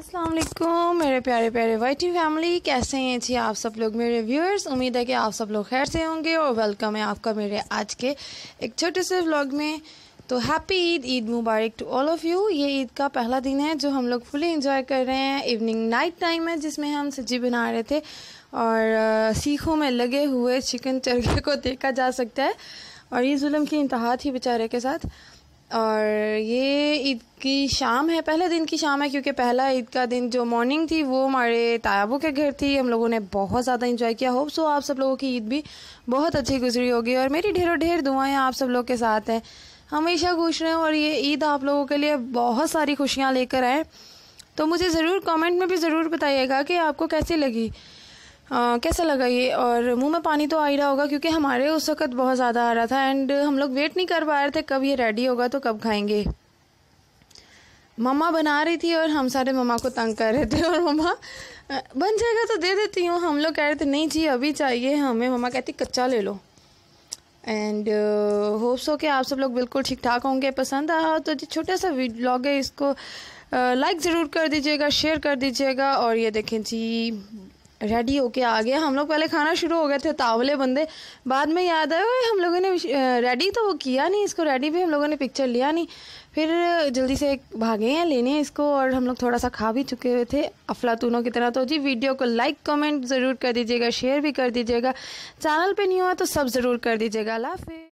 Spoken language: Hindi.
अस्सलाम वालेकुम मेरे प्यारे प्यारे वाइटी फैमिली कैसे हैं जी आप सब लोग मेरे व्यूअर्स उम्मीद है कि आप सब लोग खैर से होंगे और वेलकम है आपका मेरे आज के एक छोटे से व्लॉग में तो हैप्पी ईद ईद मुबारक टू ऑल ऑफ़ यू ये ईद का पहला दिन है जो हम लोग फुली इंजॉय कर रहे हैं इवनिंग नाइट टाइम है जिसमें हम सब्जी बना रहे थे और सीखों में लगे हुए चिकन चरखे को देखा जा सकता है और ये जुल्म की इंतहा थी बेचारे के साथ और ये ईद की शाम है पहले दिन की शाम है क्योंकि पहला ईद का दिन जो मॉर्निंग थी वो हमारे तायाबू के घर थी हम लोगों ने बहुत ज़्यादा इंजॉय किया होप सो आप सब लोगों की ईद भी बहुत अच्छी गुजरी होगी और मेरी ढेरों ढेर दुआएं आप सब लोग के साथ हैं हमेशा खुश रहें और ये ईद आप लोगों के लिए बहुत सारी खुशियाँ लेकर आए तो मुझे ज़रूर कॉमेंट में भी ज़रूर बताइएगा कि आपको कैसी लगी आ, कैसा लगा ये और मुंह में पानी तो आ ही रहा होगा क्योंकि हमारे उस वक़्त बहुत ज़्यादा आ रहा था एंड हम लोग वेट नहीं कर पा रहे थे कब ये रेडी होगा तो कब खाएंगे मम्मा बना रही थी और हम सारे मम्मा को तंग कर रहे थे और मम्मा बन जाएगा तो दे देती हूँ हम लोग कह रहे थे नहीं जी अभी चाहिए हमें मम्मा कहती कच्चा ले लो एंड होप्स हो कि आप सब लोग बिल्कुल ठीक ठाक होंगे पसंद आया तो जो छोटा सा व्लॉग है इसको लाइक ज़रूर कर दीजिएगा शेयर कर दीजिएगा और ये देखें जी रेडी होके आ गया हम लोग पहले खाना शुरू हो गए थे तावले बंदे बाद में याद आया हम लोगों ने रेडी तो वो किया नहीं इसको रेडी भी हम लोगों ने पिक्चर लिया नहीं फिर जल्दी से भागे हैं लेने इसको और हम लोग थोड़ा सा खा भी चुके हुए थे अफलातूनों की तरह तो जी वीडियो को लाइक कमेंट ज़रूर कर दीजिएगा शेयर भी कर दीजिएगा चैनल पर नहीं हुआ तो सब ज़रूर कर दीजिएगा लाफे